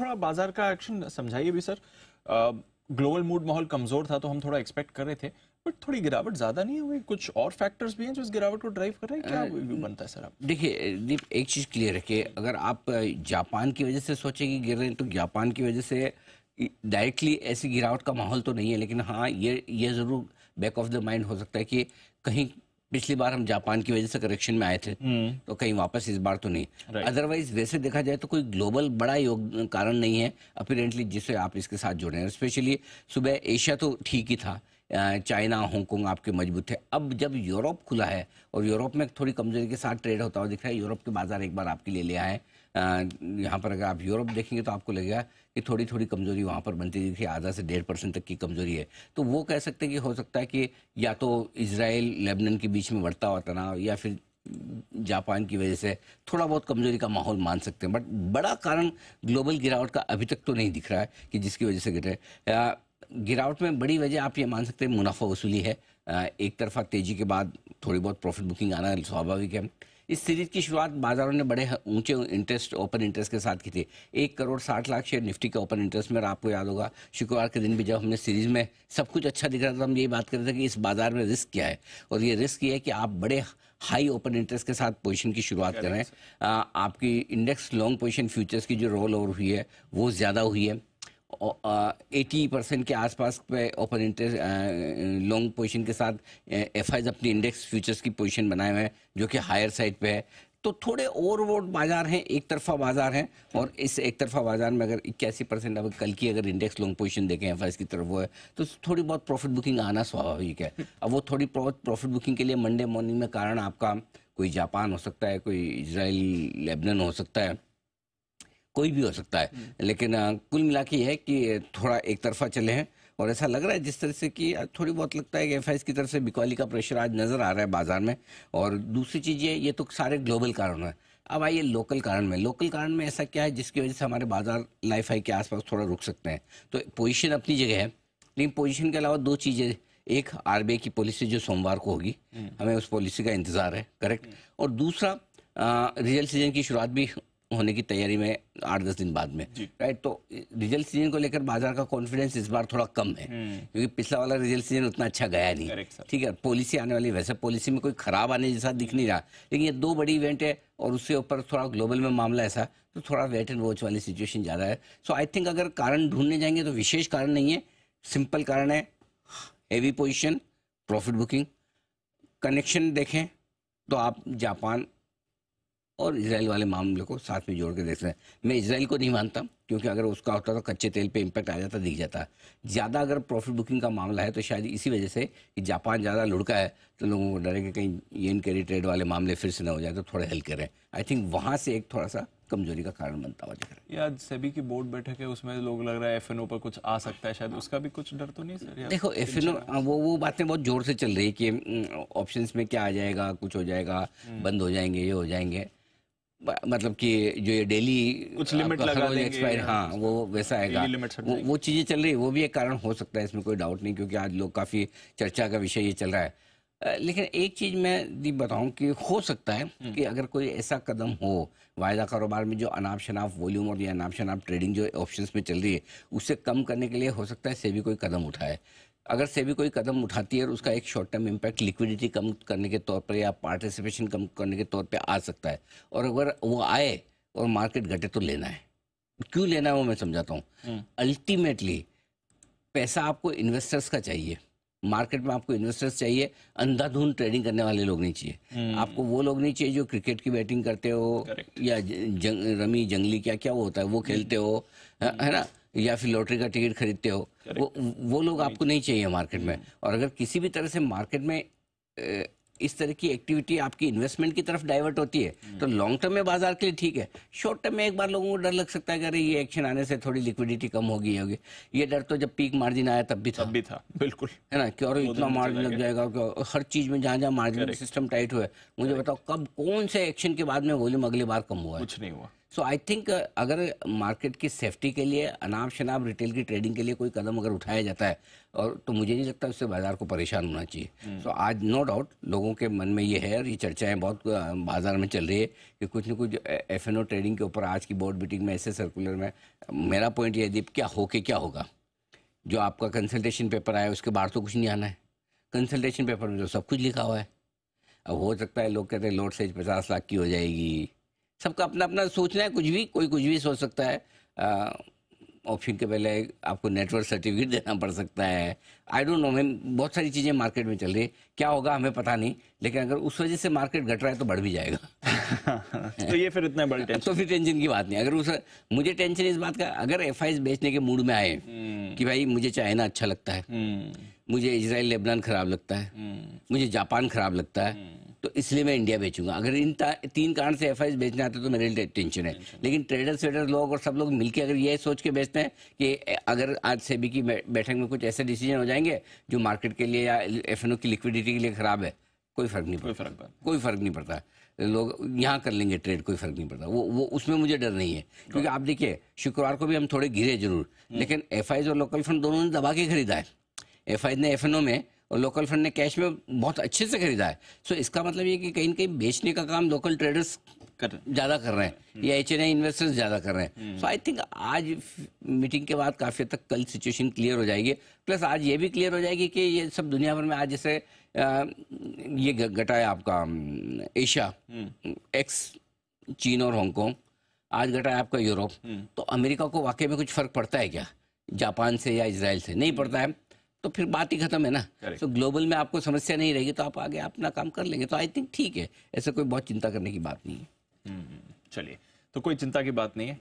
थोड़ा बाजार का एक्शन समझाइए भी सर ग्लोबल मूड माहौल कमजोर था तो हम थोड़ा एक्सपेक्ट कर रहे थे बट थोड़ी गिरावट ज्यादा नहीं हुई कुछ और फैक्टर्स भी हैं जो इस गिरावट को ड्राइव कर रहे हैं क्या व्यू बनता है सर आप देखिए दीप एक चीज क्लियर रखिए अगर आप जापान की वजह से सोचे कि गिर रहे हैं तो जापान की वजह से डायरेक्टली ऐसी गिरावट का माहौल तो नहीं है लेकिन हाँ ये ये ज़रूर बैक ऑफ द माइंड हो सकता है कि कहीं पिछली बार हम जापान की वजह से करेक्शन में आए थे हम्म। तो कहीं वापस इस बार तो नहीं अदरवाइज वैसे देखा जाए तो कोई ग्लोबल बड़ा योग कारण नहीं है अपेरेंटली जिससे आप इसके साथ जुड़े हैं स्पेशली सुबह एशिया तो ठीक ही था चाइना हांगकॉन्ग आपके मजबूत थे अब जब यूरोप खुला है और यूरोप में थोड़ी कमजोरी के साथ ट्रेड होता हुआ दिख रहा है यूरोप के बाजार एक बार आपके लिए ले आए यहाँ पर अगर आप यूरोप देखेंगे तो आपको लगेगा कि थोड़ी थोड़ी कमज़ोरी वहाँ पर बनती थी आधा से डेढ़ परसेंट तक की कमज़ोरी है तो वो कह सकते हैं कि हो सकता है कि या तो इसराइल लेबनन के बीच में बढ़ता हुआ तनाव या फिर जापान की वजह से थोड़ा बहुत कमजोरी का माहौल मान सकते हैं बट बड़ा कारण ग्लोबल गिरावट का अभी तक तो नहीं दिख रहा है कि जिसकी वजह से गिर गिरावट में बड़ी वजह आप ये मान सकते हैं मुनाफा वसूली है एक तरफा तेजी के बाद थोड़ी बहुत प्रॉफिट बुकिंग आना स्वाभाविक है इस सीरीज की शुरुआत बाजारों ने बड़े ऊंचे इंटरेस्ट ओपन इंटरेस्ट के साथ की थी एक करोड़ साठ लाख शेयर निफ्टी के ओपन इंटरेस्ट में आपको याद होगा शुक्रवार के दिन भी जब हमने सीरीज में सब कुछ अच्छा दिख रहा था हम यही बात कर रहे थे कि इस बाजार में रिस्क क्या है और ये रिस्क ये है कि आप बड़े हाई ओपन इंटरेस्ट के साथ पोजीशन की शुरुआत कर रहे हैं आपकी इंडेक्स लॉन्ग पोजीशन फ्यूचर्स की जो रोल ओवर हुई है वो ज़्यादा हुई है एटी परसेंट के आसपास पे ओपन इंटरेस्ट लॉन्ग पोजीशन के साथ एफ आईज अपनी इंडेक्स फ्यूचर्स की पोजीशन बनाए हुए हैं जो कि हायर साइड पे है तो थोड़े ओवर वोट बाजार हैं एक तरफा बाजार हैं और इस एक तरफा बाजार में अगर इक्यासी परसेंट अब कल की अगर इंडेक्स लॉन्ग पोजीशन देखें एफ की तरफ वो है तो थोड़ी बहुत प्रॉफिट बुकिंग आना स्वाभाविक है अब वो थोड़ी बहुत प्रॉफिट बुकिंग के लिए मंडे मॉर्निंग में कारण आपका कोई जापान हो सकता है कोई इसराइल लेबनन हो सकता है कोई भी हो सकता है हम्म। लेकिन कुल मिला के है कि थोड़ा एक तरफा चले हैं और ऐसा लग रहा है जिस तरह से कि थोड़ी बहुत लगता है कि एफ की तरफ से बिकवाली का प्रेशर आज नज़र आ रहा है बाजार में और दूसरी चीज़ ये ये तो सारे ग्लोबल कारण है अब आइए लोकल कारण में लोकल कारण में ऐसा क्या है जिसकी वजह से हमारे बाजार लाइफ के आसपास थोड़ा रुक सकते हैं तो पोजिशन अपनी जगह है लेकिन पोजिशन के अलावा दो चीज़ें एक आर की पॉलिसी जो सोमवार को होगी हम्म। हमें उस पॉलिसी का इंतजार है करेक्ट हम्म। और दूसरा रिजल्ट सीजन की शुरुआत भी होने की तैयारी में आठ दस दिन बाद में राइट तो रिजल्ट सीजन को लेकर बाजार का कॉन्फिडेंस इस बार थोड़ा कम है हम्म। क्योंकि पिछला वाला रिजल्ट सीजन उतना अच्छा गया नहीं ठीक है पॉलिसी आने वाली वैसे पॉलिसी में कोई खराब आने जैसा दिख नहीं रहा लेकिन ये दो बड़ी इवेंट है और उसके ऊपर थोड़ा ग्लोबल में मामला ऐसा तो थोड़ा वेट एंड वॉच वाली सिचुएशन ज़्यादा है सो आई थिंक अगर कारण ढूंढने जाएंगे तो विशेष कारण नहीं है सिंपल कारण है heavy position profit booking connection देखें तो आप जापान और इसराइल वाले मामले को साथ में जोड़ के देख रहे हैं मैं इसराइल को नहीं मानता क्योंकि अगर उसका होता तो कच्चे तेल पे इम्पैक्ट आ जाता दिख जाता ज़्यादा अगर प्रॉफिट बुकिंग का मामला है तो शायद इसी वजह से कि जापान ज़्यादा लुढ़का है तो लोगों को डर है कि कहीं येन कैरी ट्रेड वाले मामले फिर से ना हो जाए तो थोड़े हल्के करें आई थिंक वहाँ से एक थोड़ा सा कमजोरी का कारण बनता हुआ दिख रहा यार की बोर्ड बैठक है उसमें लोग लग रहा है एफएनओ पर कुछ आ सकता है शायद उसका भी कुछ डर तो नहीं सर देखो एफएनओ वो वो बातें बहुत जोर से चल रही है कि ऑप्शंस में क्या आ जाएगा कुछ हो जाएगा हम्म। बंद हो जाएंगे ये हो जाएंगे मतलब कि जो ये डेली कुछ लिमिट लगा देंगे एक्सपायर हाँ, हाँ वो वैसा आएगा वो, वो चीज़ें चल रही है वो भी एक कारण हो सकता है इसमें कोई डाउट नहीं क्योंकि आज लोग काफ़ी चर्चा का विषय ये चल रहा है लेकिन एक चीज मैं दी बताऊं कि हो सकता है हम्म। कि अगर कोई ऐसा कदम हो वायदा कारोबार में जो अनाप शनाप वॉल्यूम और या अनाप शनाप ट्रेडिंग जो ऑप्शन में चल रही है उसे कम करने के लिए हो सकता है सेबी कोई कदम उठाए अगर सेबी कोई कदम उठाती है और उसका एक शॉर्ट टर्म इम्पैक्ट लिक्विडिटी कम करने के तौर पर या पार्टिसिपेशन कम करने के तौर पर आ सकता है और अगर वो आए और मार्केट घटे तो लेना है क्यों लेना है वो मैं समझाता हूँ अल्टीमेटली हम्म। पैसा आपको इन्वेस्टर्स का चाहिए मार्केट में आपको इन्वेस्टर्स चाहिए अंधाधुंध ट्रेडिंग करने वाले लोग नहीं चाहिए हम्म। आपको वो लोग नहीं चाहिए जो क्रिकेट की बैटिंग करते हो Correct. या जंग, रमी जंगली क्या क्या वो होता है वो हम्म। खेलते हो है ना या फिर लॉटरी का टिकट खरीदते हो Correct. वो वो लोग आपको नहीं चाहिए मार्केट में हम्म। और अगर किसी भी तरह से मार्केट में इस तरह की एक्टिविटी आपकी इन्वेस्टमेंट की तरफ डाइवर्ट होती है तो लॉन्ग टर्म में बाजार के लिए ठीक है शॉर्ट टर्म में एक बार लोगों को डर लग सकता है कि अरे ये एक्शन आने से थोड़ी लिक्विडिटी कम होगी होगी ये डर तो जब पीक मार्जिन आया तब भी था तब भी था बिल्कुल है ना क्यों इतना मार्जिन लग जाएगा हर चीज में जहाँ जहां मार्जिन सिस्टम टाइट हुआ है मुझे बताओ कब कौन से एक्शन के बाद में वॉल्यूम अगली बार कम हुआ कुछ नहीं हुआ सो आई थिंक अगर मार्केट की सेफ्टी के लिए अनाप शनाप रिटेल की ट्रेडिंग के लिए कोई कदम अगर उठाया जाता है और तो मुझे नहीं लगता उससे बाजार को परेशान होना चाहिए सो हम्म। so, आज नो no डाउट लोगों के मन में ये है और ये चर्चाएं बहुत बाजार में चल रही है कि कुछ ना कुछ एफ ट्रेडिंग के ऊपर आज की बोर्ड मीटिंग में ऐसे सर्कुलर में मेरा पॉइंट ये दीप क्या होके क्या होगा जो आपका कंसल्टेशन पेपर आया उसके बाहर तो कुछ नहीं आना है कंसल्टेशन पेपर में तो सब कुछ लिखा हुआ है अब हो सकता है लोग कहते हैं लोड सेज पचास लाख की हो जाएगी सबका अपना अपना सोचना है कुछ भी कोई कुछ भी सोच सकता है ऑप्शन के पहले आपको नेटवर्क सर्टिफिकेट देना पड़ सकता है आई डोंट नो मैम बहुत सारी चीज़ें मार्केट में चल रही है क्या होगा हमें पता नहीं लेकिन अगर उस वजह से मार्केट घट रहा है तो बढ़ भी जाएगा तो ये फिर इतना बड़ा टेंशन तो फिर टेंशन की बात नहीं अगर उस मुझे टेंशन इस बात का अगर एफ बेचने के मूड में आए हम्म। कि भाई मुझे चाइना अच्छा लगता है हम्म। मुझे इसराइल लेबनान खराब लगता है हम्म। मुझे जापान खराब लगता है तो इसलिए मैं इंडिया बेचूंगा अगर इन तीन कारण से एफ बेचने आते तो मेरे लिए टेंशन है लेकिन ट्रेडर्स वेडर लोग और सब लोग मिलकर अगर ये सोच के बेचते हैं कि अगर आज सेबी की बैठक में कुछ ऐसे डिसीजन हो जाएंगे जो मार्केट के लिए या एफ की लिक्विडिटी के लिए खराब है कोई फर्क नहीं पड़ता कोई फर्क नहीं पड़ता लोग यहाँ कर लेंगे ट्रेड कोई फर्क नहीं पड़ता वो वो उसमें मुझे डर नहीं है क्योंकि आप देखिए शुक्रवार को भी हम थोड़े गिरे जरूर हम्म। लेकिन एफ और लोकल फंड दोनों ने दबा के खरीदा है एफ ने एफ में और लोकल फंड ने कैश में बहुत अच्छे से खरीदा है सो इसका मतलब ये कि कहीं ना कहीं बेचने का काम लोकल ट्रेडर्स कर ज्यादा कर रहे हैं या एच एन आई इन्वेस्टर्स ज्यादा कर रहे हैं सो आई थिंक आज मीटिंग के बाद काफी तक कल सिचुएशन क्लियर हो जाएगी प्लस आज ये भी क्लियर हो जाएगी कि ये सब दुनिया भर में आज जैसे ये घटा है आपका एशिया एक्स हम्म। चीन और हांगकॉन्ग आज घटा है आपका यूरोप हम्म। तो अमेरिका को वाकई में कुछ फर्क पड़ता है क्या जापान से या इसराइल से नहीं पड़ता है तो फिर बात ही खत्म है ना तो ग्लोबल में आपको समस्या नहीं रहेगी तो आप आगे अपना काम कर लेंगे तो आई थिंक ठीक है ऐसा कोई बहुत चिंता करने की बात नहीं है हम्म, चलिए तो कोई चिंता की बात नहीं है